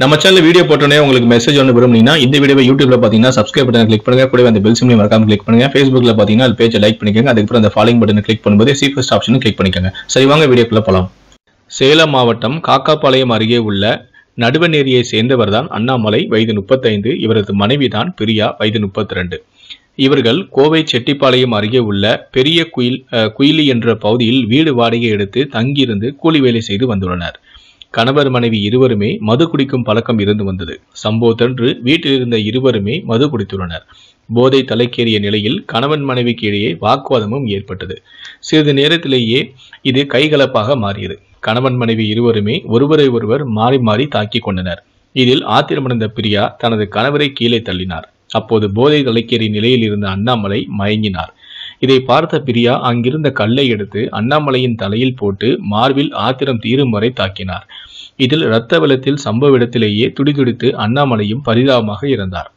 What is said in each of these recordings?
நம்ம channel video போட்டோன்னே உங்களுக்கு மெசேஜ் ஒன்று விரும்புனீங்கன்னா இந்த வீடியோ யூடியூப்ல பார்த்தீங்கன்னா சப்ஸ்கிரைப் பட்டன் கிளிக் பண்ணுங்க கூட அந்த பெல் சிம்லையும் மறக்காம கிளிக் பண்ணுங்க ஃபேஸ்புக்ல பார்த்தீங்கன்னா அது பேஜை லைக் பண்ணிக்கோங்க அதுக்கப்புறம் அந்த ஃபாலோயிங் பட்டன் கிளிக் பண்ணும்போது சீஃபஸ்ட் ஆப்ஷன் கிளிக் பண்ணிக்கோங்க சரி வாங்க வீடியோக்குள்ள போகலாம் சேலம் மாவட்டம் காக்காப்பாளையம் அருகே உள்ள நடுவநேரியை சேர்ந்தவர் தான் அண்ணாமலை வயது முப்பத்தைந்து இவரது மனைவி தான் பிரியா வயது முப்பத்தி ரெண்டு இவர்கள் கோவை செட்டிப்பாளையம் அருகே உள்ள பெரிய குயில் குயிலி என்ற பகுதியில் வீடு வாடகை எடுத்து தங்கியிருந்து கூலி வேலை செய்து வந்துள்ளனர் கணவர் மனைவி இருவருமே மது குடிக்கும் பழக்கம் இருந்து வந்தது சம்பவத்தன்று வீட்டில் இருந்த இருவருமே மது குடித்துள்ளனர் போதை தலைக்கேறிய நிலையில் கணவன் மனைவிக்கு இடையே வாக்குவாதமும் ஏற்பட்டது சிறிது நேரத்திலேயே இது கைகலப்பாக மாறியது கணவன் மனைவி இருவருமே ஒருவரை ஒருவர் மாறி மாறி தாக்கி கொண்டனர் இதில் ஆத்திரமடைந்த பிரியா தனது கணவரை கீழே தள்ளினார் அப்போது போதை தலைக்கேறிய நிலையில் இருந்த அண்ணாமலை மயங்கினார் இதை பார்த்த பிரியா அங்கிருந்த கல்லை எடுத்து அண்ணாமலையின் தலையில் போட்டு மார்பில் ஆத்திரம் தீரும் வரை தாக்கினார் இதில் இரத்த வெள்ளத்தில் சம்பவ இடத்திலேயே துடிதுடித்து அண்ணாமலையும் பரிதாபமாக இருந்தார்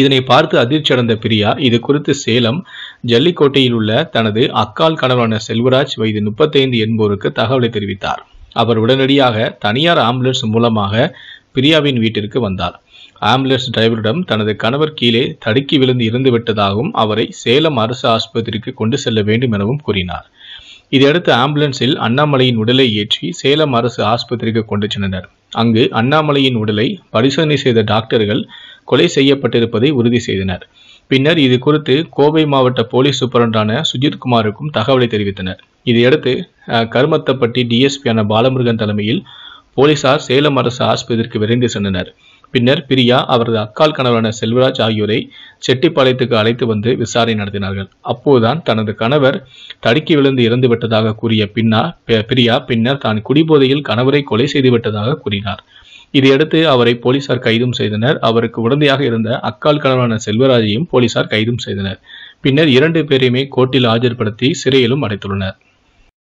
இதனை பார்த்து அதிர்ச்சியடைந்த பிரியா இது குறித்து சேலம் ஜல்லிக்கோட்டையில் உள்ள தனது அக்கால் கணவரான செல்வராஜ் வயது முப்பத்தைந்து என்போருக்கு தகவலை தெரிவித்தார் அவர் உடனடியாக தனியார் ஆம்புலன்ஸ் மூலமாக பிரியாவின் வீட்டிற்கு வந்தார் ஆம்புலன்ஸ் டிரைவரிடம் தனது கணவர் கீழே தடுக்கி விழுந்து இருந்து விட்டதாகவும் அவரை சேலம் அரசு ஆஸ்பத்திரிக்கு கொண்டு செல்ல வேண்டும் எனவும் கூறினார் இதையடுத்து ஆம்புலன்ஸில் அண்ணாமலையின் உடலை ஏற்றி சேலம் அரசு ஆஸ்பத்திரிக்கு கொண்டு சென்றனர் அங்கு அண்ணாமலையின் உடலை பரிசோதனை செய்த டாக்டர்கள் கொலை செய்யப்பட்டிருப்பதை உறுதி செய்தனர் பின்னர் இது குறித்து கோவை மாவட்ட போலீஸ் சூப்பரண்டான சுஜித்குமாருக்கும் தகவலை தெரிவித்தனர் இதையடுத்து கருமத்தப்பட்டி டிஎஸ்பியான பாலமுருகன் தலைமையில் போலீசார் சேலம் அரசு ஆஸ்பத்திரிக்கு விரைந்து சென்றனர் பின்னர் பிரியா அவரது அக்கால் கணவரான செல்வராஜ் ஆகியோரை செட்டிப்பாளையத்துக்கு அழைத்து வந்து விசாரணை நடத்தினார்கள் அப்போதுதான் தனது கணவர் தடுக்கி விழுந்து இறந்து விட்டதாக கூறிய பின்னா பிரியா பின்னர் தான் குடிபோதையில் கணவரை கொலை செய்துவிட்டதாக கூறினார் இதையடுத்து அவரை போலீசார் கைதும் செய்தனர் அவருக்கு உடந்தையாக இருந்த அக்கால் கணவரான செல்வராஜையும் போலீசார் கைதும் செய்தனர் பின்னர் இரண்டு பேரையுமே கோர்ட்டில் ஆஜர்படுத்தி சிறையிலும் அடைத்துள்ளனர்